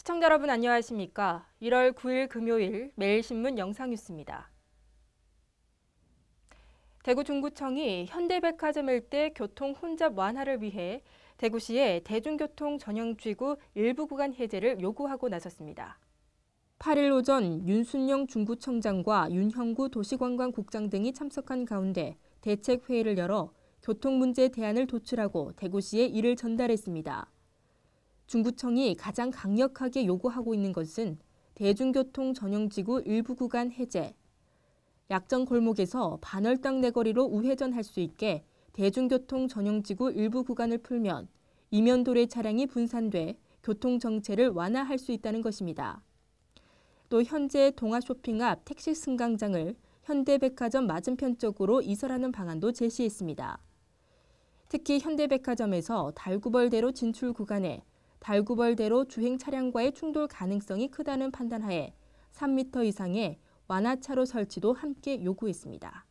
시청자 여러분 안녕하십니까? 1월 9일 금요일 매일신문 영상뉴스입니다. 대구 중구청이 현대백화점 일대 교통 혼잡 완화를 위해 대구시에 대중교통 전용 지구 일부 구간 해제를 요구하고 나섰습니다. 8일 오전 윤순영 중구청장과 윤형구 도시관광국장 등이 참석한 가운데 대책회의를 열어 교통 문제 대안을 도출하고 대구시에 이를 전달했습니다. 중구청이 가장 강력하게 요구하고 있는 것은 대중교통 전용지구 일부 구간 해제, 약정 골목에서 반월당 내거리로 우회전할 수 있게 대중교통 전용지구 일부 구간을 풀면 이면도로의 차량이 분산돼 교통 정체를 완화할 수 있다는 것입니다. 또 현재 동아쇼핑 앞 택시 승강장을 현대백화점 맞은편 쪽으로 이설하는 방안도 제시했습니다. 특히 현대백화점에서 달구벌대로 진출 구간에 달구벌대로 주행 차량과의 충돌 가능성이 크다는 판단하에 3m 이상의 완화차로 설치도 함께 요구했습니다.